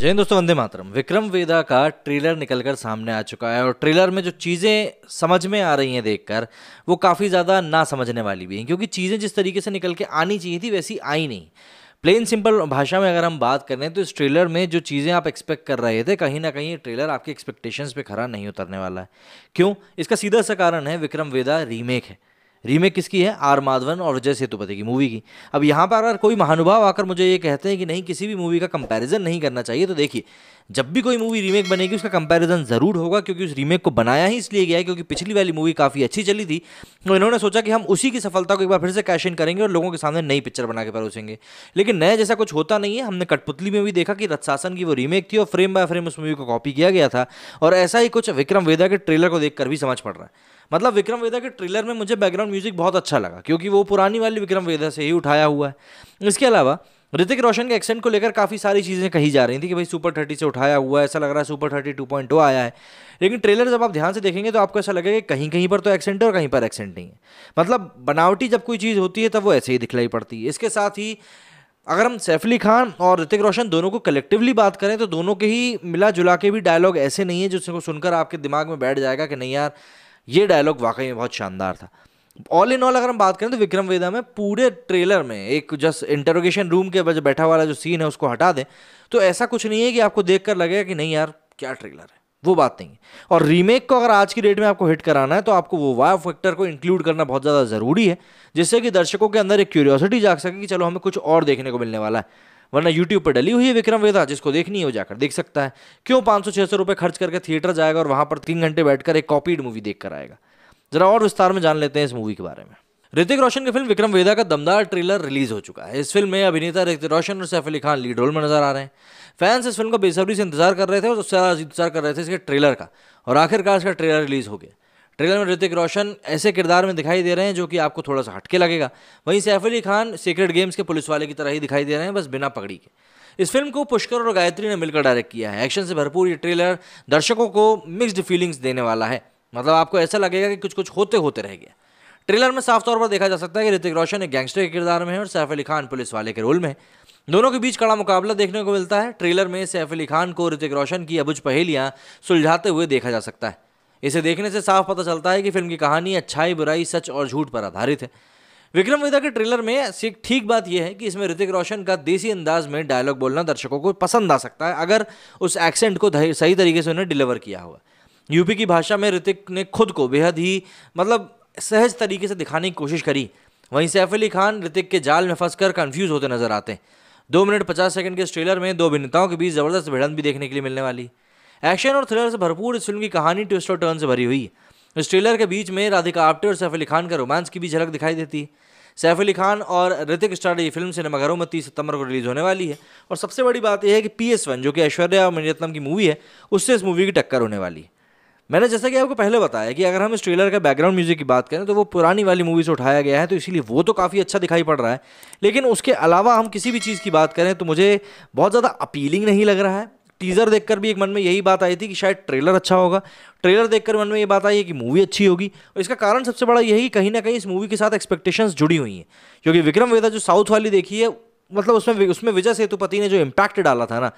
जय दोस्तों वंदे मातरम विक्रम वेदा का ट्रेलर निकलकर सामने आ चुका है और ट्रेलर में जो चीज़ें समझ में आ रही हैं देखकर वो काफ़ी ज़्यादा ना समझने वाली भी हैं क्योंकि चीज़ें जिस तरीके से निकल के आनी चाहिए थी वैसी आई नहीं प्लेन सिंपल भाषा में अगर हम बात करें तो इस ट्रेलर में जो चीज़ें आप एक्सपेक्ट कर रहे थे कहीं ना कहीं ये ट्रेलर आपके एक्सपेक्टेशंस पे खरा नहीं उतरने वाला है क्यों इसका सीधा सा कारण है विक्रम वेदा रीमेक है रीमेक किसकी है आर माधवन और जय सेतुपति की मूवी की अब यहाँ पर अगर कोई महानुभाव आकर मुझे ये कहते हैं कि नहीं किसी भी मूवी का कंपैरिजन नहीं करना चाहिए तो देखिए जब भी कोई मूवी रीमेक बनेगी उसका कंपैरिजन ज़रूर होगा क्योंकि उस रीमेक को बनाया ही इसलिए गया है क्योंकि पिछली वाली मूवी काफ़ी अच्छी चली थी तो इन्होंने सोचा कि हम उसी की सफलता को एक बार फिर से कैश इन करेंगे और लोगों के सामने नई पिक्चर बना के परोसेंगे लेकिन नया जैसा कुछ होता नहीं है हमने कठपुतली में भी देखा कि रत्सासन की वो रीमेक थी और फ्रेम बाय फ्रेम उस मूवी को कॉपी किया गया था और ऐसा ही कुछ विक्रम वेदा के ट्रेलर को देखकर भी समझ पड़ रहा है मतलब विक्रम वेदा के ट्रेलर में मुझे बैकग्राउंड म्यूजिक बहुत अच्छा लगा क्योंकि वो पुरानी वाली विक्रम वेदा से ही उठाया हुआ है इसके अलावा ऋतिक रोशन के एक्सेंट को लेकर काफ़ी सारी चीज़ें कही जा रही थी कि भाई सुपर थर्टी से उठाया हुआ है ऐसा लग रहा है super thirty two point two आया है लेकिन ट्रेलर जब आप ध्यान से देखेंगे तो आपको ऐसा लगेगा कि कहीं कहीं पर तो एक्सेंट है और कहीं पर एक्सेंट नहीं है मतलब बनावटी जब कोई चीज़ होती है तब वो ऐसे ही दिखलाई पड़ती है इसके साथ ही अगर हम सैफ अली खान और ऋतिक रोशन दोनों को कलेक्टिवली बात करें तो दोनों के ही मिला जुला के भी डायलॉग ऐसे नहीं है जिसको सुनकर आपके दिमाग में बैठ जाएगा कि नहीं यार ये डायलॉग वाकई में बहुत शानदार था ऑल इन ऑल अगर हम बात करें तो विक्रम वेदा में पूरे ट्रेलर में एक जस्ट इंटरोगेशन रूम के बजे बैठा वाला जो सीन है उसको हटा दें तो ऐसा कुछ नहीं है कि आपको देख कर लगेगा कि नहीं यार क्या ट्रेलर है वो बात नहीं है और रीमेक को अगर आज की डेट में आपको हिट कराना है तो आपको वो वाव फैक्टर को इंक्लूड करना बहुत ज़्यादा ज़रूरी है जिससे कि दर्शकों के अंदर एक क्यूरियोसिटी जाग सके कि चलो हमें कुछ और देखने को मिलने वाला है वरना यूट्यूब पर डली हुई है विक्रम वेदा जिसको देखनी है वो जाकर देख सकता है क्यों पाँच सौ छः सौ रुपये खर्च करके थिएटर जाएगा और वहाँ पर तीन घंटे बैठकर एक कॉपीड मूवी देख आएगा जरा और विस्तार में जान लेते हैं इस मूवी के बारे में ऋतिक रोशन की फिल्म विक्रम वेदा का दमदार ट्रेलर रिलीज हो चुका है इस फिल्म में अभिनेता ऋतिक रोशन और सैफ अली खान लीड रोल में नजर आ रहे हैं फैंस इस फिल्म को बेसब्री से इंतजार कर रहे थे और सबसे इंतजार कर रहे थे इसके ट्रेलर का और आखिरकार इसका ट्रेलर रिलीज हो गया ट्रेलर में ऋतिक रोशन ऐसे किरदार में दिखाई दे रहे हैं जो कि आपको थोड़ा सा हटके लगेगा वहीं सैफ अली खान सीक्रेट गेम्स के पुलिस वाले की तरह ही दिखाई दे रहे हैं बस बिना पगड़ी के इस फिल्म को पुष्कर और गायत्री ने मिलकर डायरेक्ट किया है एक्शन से भरपूर ये ट्रेलर दर्शकों को मिक्स्ड फीलिंग्स देने वाला है मतलब आपको ऐसा लगेगा कि कुछ कुछ होते होते रह गया ट्रेलर में साफ तौर पर देखा जा सकता है कि ऋतिक रोशन एक गैंगस्टर के किरदार में है और सैफ अली खान पुलिस वाले के रोल में दोनों के बीच कड़ा मुकाबला देखने को मिलता है ट्रेलर में सैफ अली खान को ऋतिक रोशन की अबुझ पहेलियाँ सुलझाते हुए देखा जा सकता है इसे देखने से साफ पता चलता है कि फिल्म की कहानी अच्छाई बुराई सच और झूठ पर आधारित है विक्रम वेदा के ट्रेलर में एक ठीक बात यह है कि इसमें ऋतिक रोशन का देसी अंदाज में डायलॉग बोलना दर्शकों को पसंद आ सकता है अगर उस एक्सेंट को सही तरीके से उन्हें डिलीवर किया हुआ यूपी की भाषा में ऋतिक ने खुद को बेहद ही मतलब सहज तरीके से दिखाने की कोशिश करी वहीं सैफ अली खान ऋतिक के जाल में फंसकर कंफ्यूज होते नजर आते हैं दो मिनट पचास सेकंड के इस ट्रेलर में दो अभिनेताओं के बीच ज़बरदस्त भिड़न भी देखने के लिए मिलने वाली एक्शन और थ्रिलर से भरपूर इस फिल्म की कहानी ट्विस्ट और टर्न से भरी हुई इस ट्रेलर के बीच में राधिका आप्टे और सैफ अली खान का रोमांस की भी झलक दिखाई देती है सैफ अली खान और ऋतिक स्टार ये फिल्म सिनेमाघरों में तीस सितंबर को रिलीज़ होने वाली है और सबसे बड़ी बात यह है कि पी एस वन जो कि ऐश्वर्या और मणिरत्नम की मूवी है उससे इस मूवी की टक्कर होने वाली है मैंने जैसा कि आपको पहले बताया कि अगर हम इस ट्रेलर का बैकग्राउंड म्यूजिक की बात करें तो वो पुरानी वाली मूवी से उठाया गया है तो इसीलिए वो तो काफ़ी अच्छा दिखाई पड़ रहा है लेकिन उसके अलावा हम किसी भी चीज़ की बात करें तो मुझे बहुत ज़्यादा अपीलिंग नहीं लग रहा है टीज़र देखकर भी एक मन में यही बात आई थी कि शायद ट्रेलर अच्छा होगा ट्रेलर देखकर मन में ये बात आई है कि मूवी अच्छी होगी और इसका कारण सबसे बड़ा यही कहीं ना कहीं इस मूवी के साथ एक्सपेक्टेशंस जुड़ी हुई हैं क्योंकि विक्रम वेदा जो साउथ वाली देखी है मतलब उसमें उसमें विजय सेतुपति ने जो इम्पैक्ट डाला था ना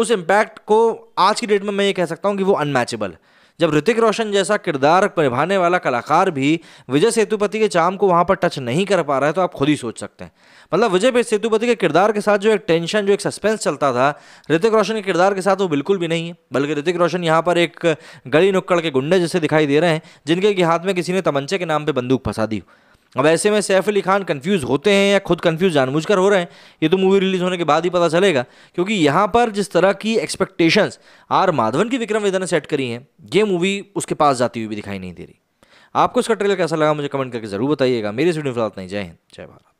उस इम्पैक्ट को आज की डेट में मैं ये कह सकता हूँ कि वो अनमैचेबल है जब ऋतिक रोशन जैसा किरदार निभाने वाला कलाकार भी विजय सेतुपति के चाम को वहाँ पर टच नहीं कर पा रहा है तो आप खुद ही सोच सकते हैं मतलब विजय सेतुपति के किरदार के साथ जो एक टेंशन जो एक सस्पेंस चलता था ऋतिक रोशन के किरदार के साथ वो बिल्कुल भी नहीं है बल्कि ऋतिक रोशन यहाँ पर एक गली नुक्कड़ के गुंडे जैसे दिखाई दे रहे हैं जिनके हाथ में किसी ने तमंचे के नाम पर बंदूक फंसा दी हो अब ऐसे में सैफ अली खान कन्फ्यूज़ होते हैं या खुद कन्फ्यूज़ जानबूझ हो रहे हैं ये तो मूवी रिलीज़ होने के बाद ही पता चलेगा क्योंकि यहाँ पर जिस तरह की एक्सपेक्टेशंस आर माधवन की विक्रम वेदा ने सेट करी हैं ये मूवी उसके पास जाती हुई भी दिखाई नहीं दे रही आपको इसका ट्रेलर कैसा लगा मुझे कमेंट करके ज़रूर बताइएगा मेरे इस फिलहाल नहीं जय हिंद जय भारत